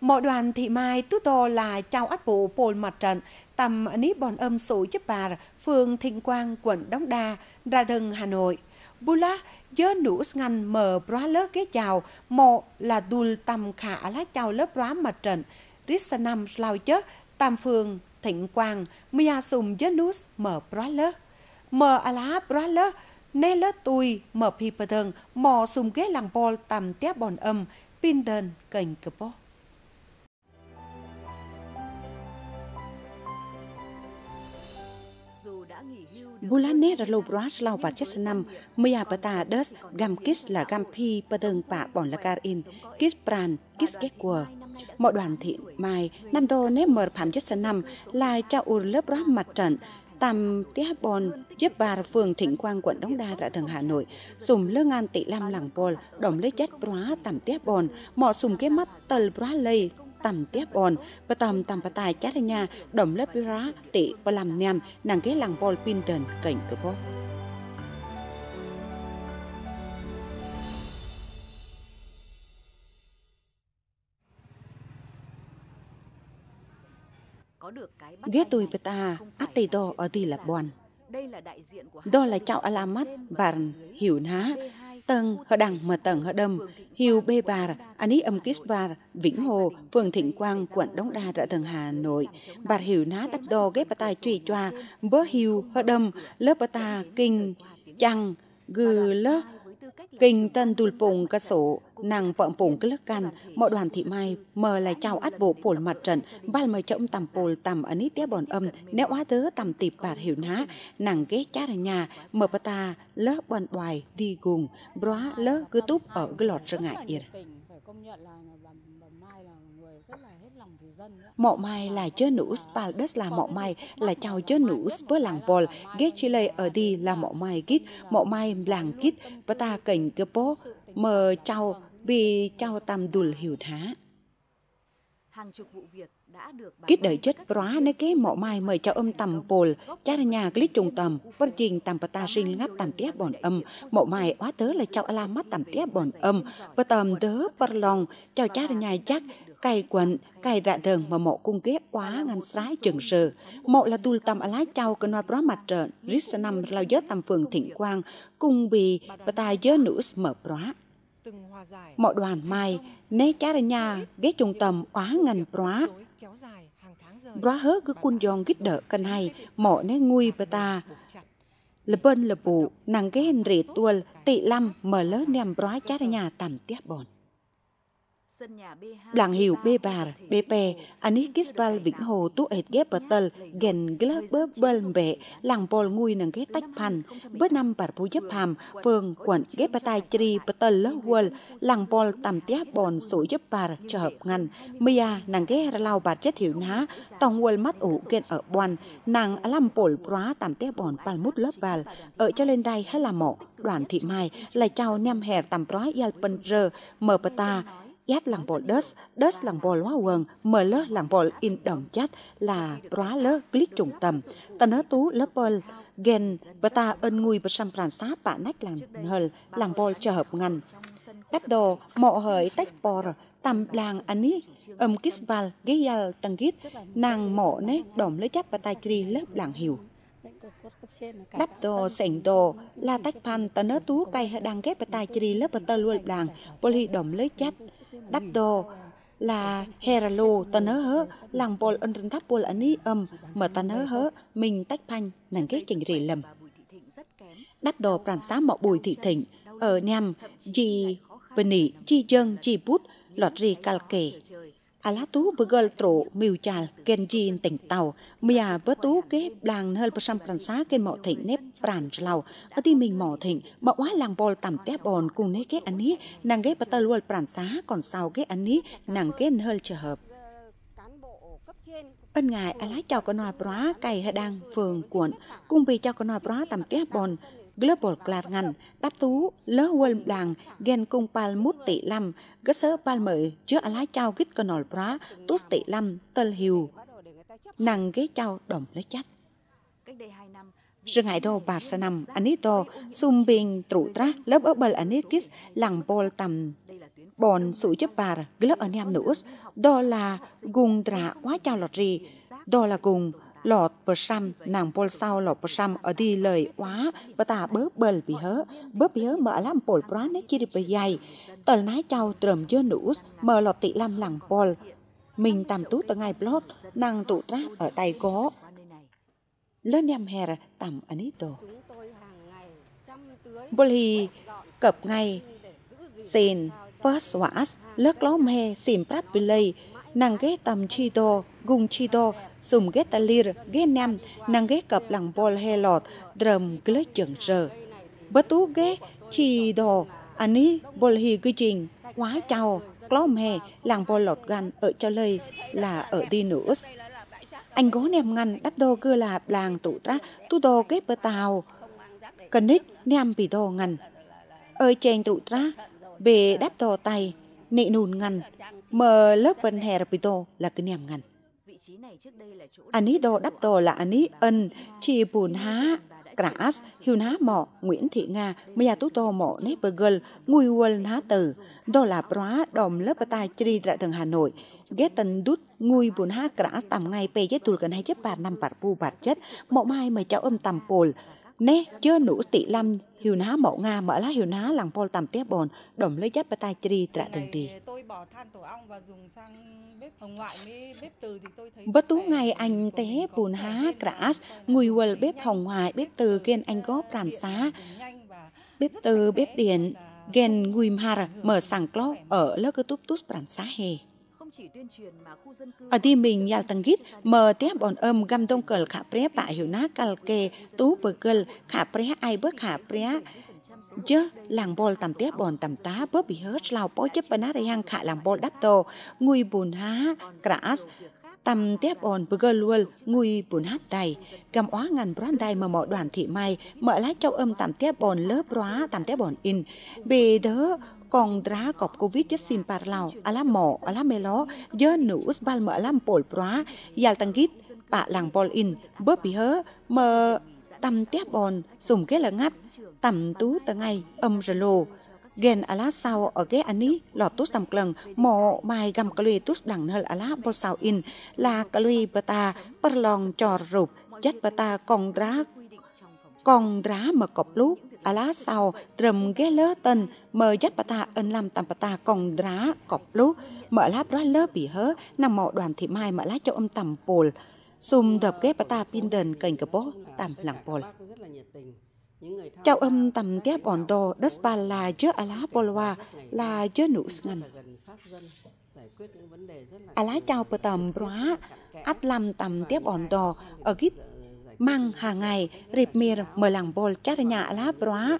Mọi đoàn thị mai tú to là trao ách vụ bồn mặt trận tầm ní bòn âm sủ chấp bà phường Thịnh Quang, quận Đống Đa, ra thân Hà Nội. Bula dơ nũ ngăn mờ bóa lớp ghế chào, mộ là đùl tầm khả lá chào lớp bóa mặt trận, rít sa năm lao chớ, tam phường Thịnh Quang, mia sùm dơ nũ mờ bóa lơ. Mờ à lá bóa lơ, nê lơ tùy mờ phi bờ thân, mọ sùm ghế làng bol tầm tép bòn âm, pin đơn kênh cơ bó. Gulane ra lâu brush lau và chết năm, mia bata gam kis là gam pi pateng pa bon la karin, kis pran, kis kết quờ. Mọi đoàn thị mai, năm do nếp mờ phạm chết năm, là cha ur lớp rác mặt trận, tầm tía bon giúp bà phường thịnh quang quận đống đa tại thành hà nội sùng lương an tị lam lẳng bol đồng lấy chất bóa tầm tía bon mọ sùng cái mắt tờ bóa lây tầm tiếp on và tầm tầm bà tài chát nhà đồng lớp với rá tị và làm nhằm nàng cái làng bol pin đền cảnh cơ bó. Ghé tôi bà ta, át tây đo ở tì là bòn. Đó là chào Alamat, bản hiểu ná, tầng hở đằng mở tầng hở đầm hiu bê bà ani âm kis bà vĩnh hồ phường thịnh quang quận đống đa ra tầng hà nội bà hiểu ná đắp đo ghép bà tai truy choa bớ hiu hở đầm lớp bà ta kinh chăng gừ lớp kinh tân tùl pùng cơ sổ nàng vợ pùng cơ lắc can mọ đoàn thị mai mờ lại chào át bộ pol mặt trận ban mời chậm tầm pol tầm ấn ít tía bọn âm nếu á tớ tầm tịp bạt hiểu ná nàng ghé cha ở nhà mở bà ta lỡ bọn bài đi cùng bó lỡ cứ túp ở cái lọt ra ngại yên Mộ mai là chớ nữ và là mộ mai là chào chớ nữ với làng bol ghét chi lây ở đi là mộ mai kít mộ mai làng kít và ta cảnh cơ bố mờ chào vì chào tam đùl hiểu thá. Hàng chục vụ việc Kít đời chất quá nơi kế mộ mai mời cho âm tầm bồn, cha nhà clip trung tầm, bất trình tầm bà ta sinh ngắp tầm tép bồn âm, mộ mai quá tớ là cháu la mắt tầm tép bồn âm, và tầm tớ bất lòng, chào cha nhà chắc cây quan cây rạ thường mà mộ cung kế quá ngăn sái chừng sờ mộ là tu tâm alái chào cơ noa bra mặt trợn rít năm lao giới tam phường thịnh quang cung bì và tài giới nữ mở bra Mộ đoàn mai nế chá ra nhà ghé trung tâm quá ngăn bra bra hớ cứ quân giòn gít đỡ cân hay mộ nế nguy bà ta là bên là bù nàng ghé rỉ tuol tị lâm mở lớn nem bra chá ra nhà tầm tiếp bọn Làng hiệu Bevar, kết Anikisval Vĩnh Hồ, Tu Ết Ghép Bật Tờ, Gần Glab Bớp Bơn Bệ, Làng Bồn Ngui Nâng Ghét Tách Phan, Bớt Năm Bà Phú giúp Hàm, Phường Quận Ghép Bà Tài Tri Bật Tờ Lớp Huân, Làng Bồn Tàm Tía Bồn Sổ giúp Bà cho Hợp Ngăn, Mia Nàng Ghé Lao Bà chết Hiểu Ná, Tòng Huân Mắt Ủ Ghen Ở Bồn, Nàng Làm Bồn Prá Tàm Tía Bồn Bà Mút Lớp Bà, Ở Cho Lên đây hay Là Mộ, Đoàn Thị Mai, Lại Chào Nem Hẻ Tàm Prá Yal Pân Rơ, Mờ Bà Ta, Ghét làng bol đớt, đớt làng bol hóa quần, mờ lơ làng bol in đồng chát là rá lơ click trùng tầm. Ta nớ tú lớp bơ gen và ta ơn ngùi và xăm ràn xá bả nách làng hờ làng bol chờ hợp ngành. Bắt đồ mộ hời tách bor tầm làng anh à ani âm kisval geyal tăng gít nàng mộ né đổm lấy chắp và tai tri lớp làng hiểu đắp đồ sảnh đồ là tách pan ta ớ tú cây đang ghép và tài chỉ lớp và tơ luôn làng boli đổm lấy chát đắp đồ là heralu tân hớ hớ làng bol ân rừng tháp bol ấn ý âm mở tân hớ hớ mình tách phanh nàng ghét chỉnh rỉ lầm đắp đồ bản xá mọ bùi thị thịnh ở nhằm chi vân nỉ chi dâng chi bút lọt rì cal kề ala tú bgol tro miu chal kenjin tỉnh tàu mia vớ tú kế làng hơn trăm phần xá kênh mọ thịnh nếp pràn lào ở ti mình mọ thịnh bọ quá làng bol tẩm té bòn cùng nế kế anh ní nàng ghé bắt luôn pràn xá còn sau kế anh ní nàng kế hơn chờ hợp Bên ngài ala chào con nòi bra cày hệ Đăng phường cuộn cùng bị chào con nòi bra tẩm té bòn global glad ngan đáp tú lớ quân đàn ghen cung pal mút tỷ lâm gớ sớ pal mự chứa a lái chao gít cơ nòl prá tút tỷ lâm tơ hiu nàng ghế chao đồng lấy chách Sư ngại đô bà sa nằm anito sum biên trụ tra lớp ở bờ anitis làng bol tầm bòn sụ chấp bà glớ ở nam nữ đó là gùng trà quá chao lọt rì đó là gùng lọt bờ xăm nàng bol sau lọt bờ xăm ở đi lời quá bà ta bớ bờ bị hớ bớ bị hớ mở làm bol bra nét kia được dày tờ nái chào trầm dơ nữ mở lọt tị làm làng bol mình tạm tú tờ ngày blog nàng tụ ra ở tay có lớn em hè tầm anito bol hì cập ngày xin first was lớt lóm hè xin prap lây nàng ghé tầm chi tô gung chi tô sum ghé ta lir ghé nam nàng ghé cặp lằng vol he lọt drum glơ chừng sờ bất tú ghé chi đồ ấy bol hi cư trình quá chào clom hè làng vol lọt gan ở cho lây là ở đi nữa anh gó nem ngăn đắp đô cưa là làng tụ ra tu đồ kết bờ tàu cần nít nem bị đô ngăn ở trên tụ ra bề đắp đô tay nị nùn ngăn, mờ lớp vân hè rập bito là cái niềm ngăn. Ani đồ đắp tổ là anh Ani ân, chi bùn há, Kras, hiu há mỏ, Nguyễn Thị Nga, Mia Tú Tô mỏ Neppergirl, Ngui Quân há tử, đó là Prá, Đồng lớp tai Tri tại thường Hà Nội, ghét tần đút ngui bùn há Kras tầm ngay pe chết tùl gần hai chết bà năm bạc bu bạc chết, mộng mai mà cháu âm tầm pol, nè chưa nụ tỷ lâm hiểu ná mẫu Nga mở lá hiểu ná làng Pol tầm tiếp bồn, đồng lấy chấp bà tay chri trả thường tì. Bất tú ngày anh té bùn há crash, ngùi quần bếp hồng ngoại bếp từ kiên anh góp ràn xá, bếp từ bếp điện, ghen ngùi mà mở sàng clo ở lớp cứ túp túp ràn xá hề ở đi mình nhà tăng gít mờ tiếp bọn âm găm đông cờ khả pre bạ hiểu ná cal kê tú bờ cờ khả pre ai bớt khả pre chứ làng bol tầm tiếp bọn tầm tá bớt bị hớt lao bó chấp bà nát hang khả làng bol đắp tô ngùi bùn há gras tầm tiếp bọn bờ cờ luôn ngùi bùn hát đầy cầm óa ngàn bran đầy mà mọi đoàn thị mai mở lái châu âm tầm tiếp bọn lớp róa tầm tiếp bọn in bề đỡ còn drá cọp covid chết sim par lao ala mỏ ala melo giờ nữ usbal mở làm pol proa yal gít bạ làng bol in bớp bị hớ mờ tầm tép bòn sùng cái là ngáp tầm tú tờ ngày âm rờ lô gen ala sao ở cái ani lọt tút tầm clần mò mai gầm cali tút đẳng hơn ala bò sao in là cali ta per lòng trò rụp chất ta còn drá còn drá mà cọp lúc sau trầm alasau drum geleton mờ dắt ta ân làm tam ta còn rá cọp lú mở láp rá lơ bị hớ nằm mọ đoàn thị mai mở lá cho âm tầm pol sum đập ghé ghép ta pin đền cành cờ bố tầm lặng pol Chào âm tầm tiếp bọn đồ đất ba là chớ ala polwa là chớ nữ ngân. Ala chào bờ tầm bóa át làm tầm tiếp bọn đồ ở gít măng hàng ngày Ripmir mở làng bồ chát nhà lá broa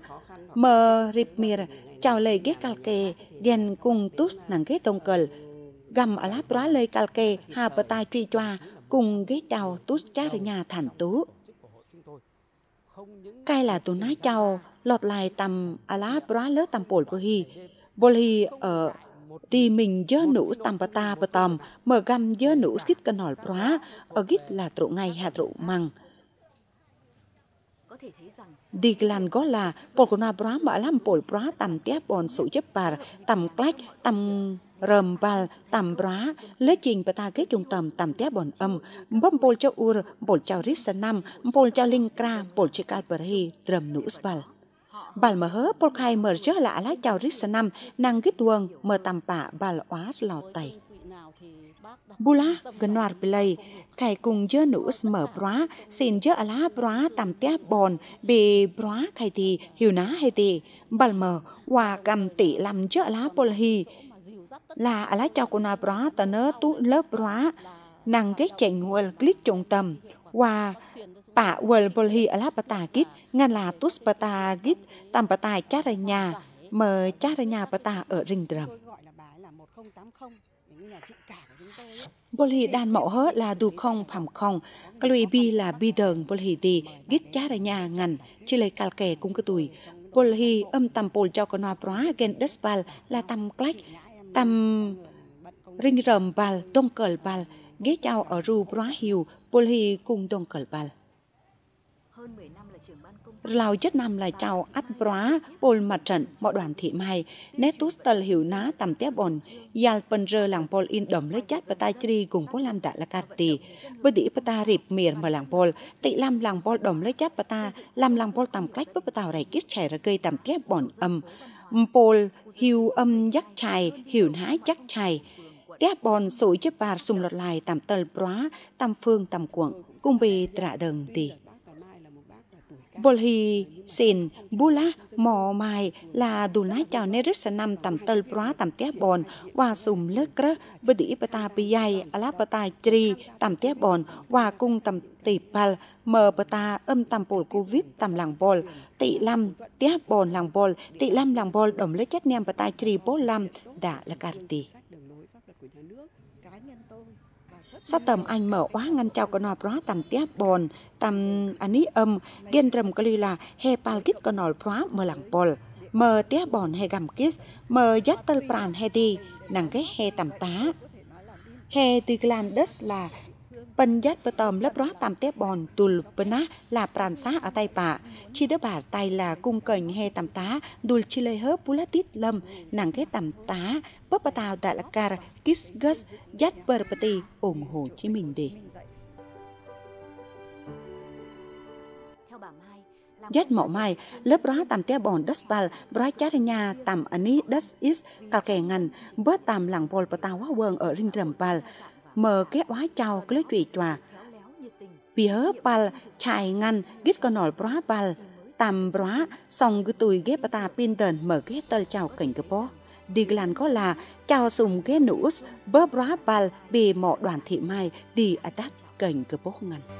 mờ Ripmir chào lời ghét calke điền cùng tút nàng ghét tông cờ gầm ở lá broa lời calke hà bờ tai truy choa cùng ghét chào tút chát nhà thản tú cay là tú nói chào lọt lại tầm ở lá broa lỡ tầm bổn bồ hi bồ hi ở thì mình dơ nũ tầm bà ta bà tòm, mở găm dơ nũ skít cân hỏi bóa, ở gít là trụ ngay hạ trụ măng. Diglan có là Polkona Bra Mã Lam Pol Bra Tầm Tiếp Bồn Sủ Chấp Bà Tầm Clach Tầm rầm bal tam bra lễ trình bà ta kết trung tầm tam té bọn âm bom bol Châu ur bol Châu rít nam bol Châu linh kra bol cho calperi trầm nữ sbal bal mở hớ bol khai mở cho lạ lá Châu rít nam nàng gít quần mở tam pạ bal oá lò tay Bula gnuar belay kai cùng jơ nữ mở bra xin jơ ala à bra tam tia bòn bị bra kai thì hiu ná hay thì bal mờ hòa cầm tỷ làm jơ ala bol hi là ala cho cô na bra ta nơ tu lớp bra nàng cái chạy nguồn click trọng tầm hòa à bà quel bol hi ala ta kit ngăn là tus bata kit tam bata chát nhà mờ chát nhà ta ở rình trầm Bồ lì đàn mẫu hớ là đù không phạm không. Các lùi bi là bi Đường bồ lì tì gít chá ra nhà Ngành. Chỉ lấy cà kè cung cơ tuổi. Bồ lì âm tầm bồ cho con hoa bó gen đất bal là tầm klách. Tầm rinh rầm bal, đông cờ bal. Ghế chào ở Ru bó hiu bồ lì cùng đông cờ bal. Hơn 10 năm Lao chất nam là chào át bóa bồn mặt trận bộ đoàn thị mai nét tút tờ hiểu ná tầm tiếp bồn, yal phân rơ làng bồn in đầm lấy chát và tai tri cùng phố làm đã là cà tì bơ đĩ bà ta rịp miền mà làng bồn, tị làm làng bồn đầm lấy chát bà ta làm làng bồn tầm cách bơ bà tàu rải kít chảy ra cây tầm tiếp bồn âm bồn hiểu âm dắt chài hiểu hái chắc chài tiếp bồn sủi chếp bà sùng lọt lại tầm tờ bóa tầm phương tầm cuộng cùng bì trả đần tì Bolhi, Sin, Bula, Mò Mai là đủ nái chào nê rứt sân năm tầm tơ prá tầm tía bòn và sùm lơ krơ bơ đĩ bà ta bì dày à lá bà ta trì tầm tía bòn và cung tầm tỷ pal mờ bà ta âm tầm bồn covid tầm làng bồn tỷ lâm tía bòn làng bồn tỷ lâm làng bồn đồng lơ chết nem bà ta trì bố lâm đã là cà tì sa tầm anh mở quá ngăn chào con nọ bó tầm tiếp bồn tầm anh à, ấy âm ghen trầm có cái là he pal kít con nọ bó mờ lặng bồn mờ tiếp bồn hay gầm kít mờ dắt tơ pran hay đi nàng cái he tầm tá he từ lan là Bần dắt và tòm lấp rót tạm tép bòn tù lụp bần á là pràn xá ở tay bà. Chỉ đứa bà tay là cung cảnh hề tạm tá, đùl chi lê hớp bú lá tít lâm, nàng ghế tạm tá, bớp bà tàu đại là cara, kis gus, dắt bờ bà tì, ủng hộ Chí mình đi. dắt mẫu mai, lớp đó tạm tế bòn đất bal, bói chát nhà tạm ảnh đất is, cà kè ngành, bớt tạm làng bồn bà tàu hóa vườn ở rinh trầm bal, mờ kết oá chào cái lối chùy chòa vì hớ bal chạy ngăn gít con nổi bra bal tam bra xong cái tùi ghép ta pin tần mở kết tơ chào cảnh cái bó đi lan có là chào sùng cái nus bơ bra bal bề mọ đoàn thị mai đi atat cảnh cái bó ngăn